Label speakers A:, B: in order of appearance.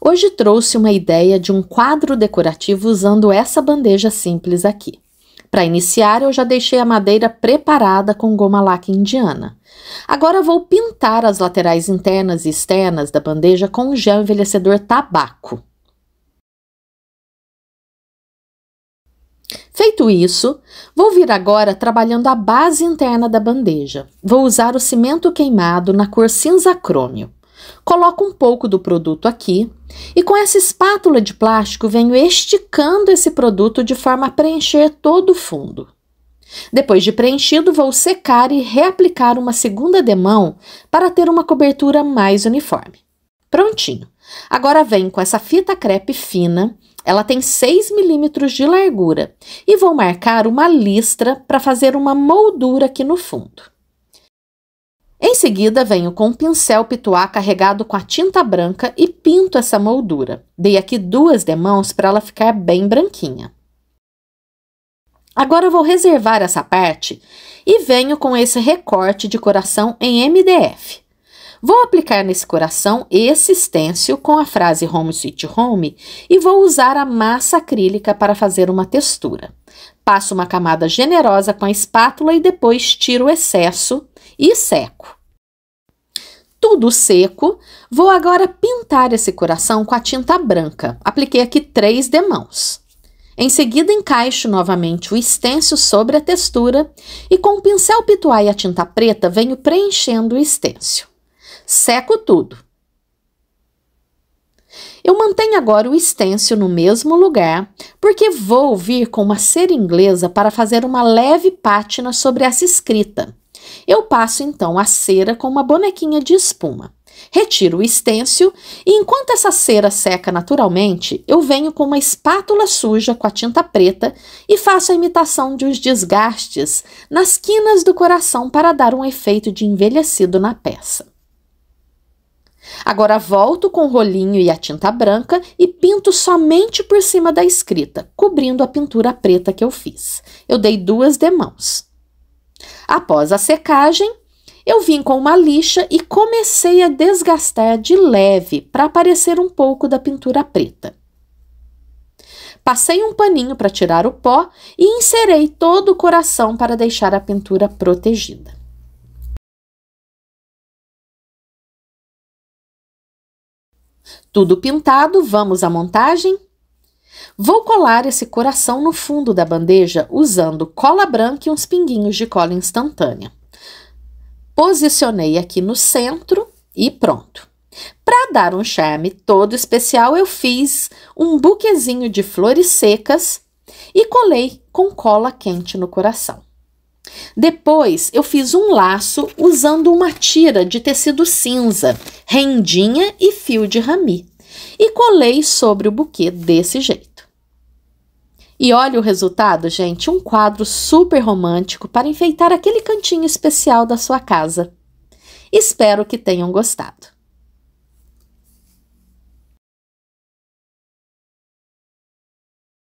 A: Hoje trouxe uma ideia de um quadro decorativo usando essa bandeja simples aqui. Para iniciar, eu já deixei a madeira preparada com goma laca indiana. Agora vou pintar as laterais internas e externas da bandeja com gel envelhecedor tabaco. Feito isso, vou vir agora trabalhando a base interna da bandeja. Vou usar o cimento queimado na cor cinza crômio. Coloco um pouco do produto aqui e com essa espátula de plástico venho esticando esse produto de forma a preencher todo o fundo. Depois de preenchido, vou secar e reaplicar uma segunda demão para ter uma cobertura mais uniforme. Prontinho! Agora vem com essa fita crepe fina, ela tem 6 milímetros de largura, e vou marcar uma listra para fazer uma moldura aqui no fundo. Em seguida, venho com um pincel pituá carregado com a tinta branca e pinto essa moldura. Dei aqui duas demãos para ela ficar bem branquinha. Agora vou reservar essa parte e venho com esse recorte de coração em MDF. Vou aplicar nesse coração esse stencil com a frase Home Sweet Home e vou usar a massa acrílica para fazer uma textura. Passo uma camada generosa com a espátula e depois tiro o excesso e seco. Tudo seco, vou agora pintar esse coração com a tinta branca. Apliquei aqui três demãos. Em seguida, encaixo novamente o stencil sobre a textura e com o pincel pituá e a tinta preta venho preenchendo o stencil seco tudo. Eu mantenho agora o estêncil no mesmo lugar, porque vou vir com uma cera inglesa para fazer uma leve pátina sobre essa escrita. Eu passo então a cera com uma bonequinha de espuma. Retiro o estêncil e enquanto essa cera seca naturalmente, eu venho com uma espátula suja com a tinta preta e faço a imitação dos desgastes nas quinas do coração para dar um efeito de envelhecido na peça. Agora volto com o rolinho e a tinta branca e pinto somente por cima da escrita, cobrindo a pintura preta que eu fiz. Eu dei duas demãos. Após a secagem, eu vim com uma lixa e comecei a desgastar de leve para aparecer um pouco da pintura preta. Passei um paninho para tirar o pó e inserei todo o coração para deixar a pintura protegida. Tudo pintado, vamos à montagem? Vou colar esse coração no fundo da bandeja usando cola branca e uns pinguinhos de cola instantânea. Posicionei aqui no centro e pronto. Para dar um charme todo especial, eu fiz um buquezinho de flores secas e colei com cola quente no coração. Depois, eu fiz um laço usando uma tira de tecido cinza, rendinha e fio de rami. E colei sobre o buquê desse jeito. E olha o resultado, gente, um quadro super romântico para enfeitar aquele cantinho especial da sua casa. Espero que tenham gostado.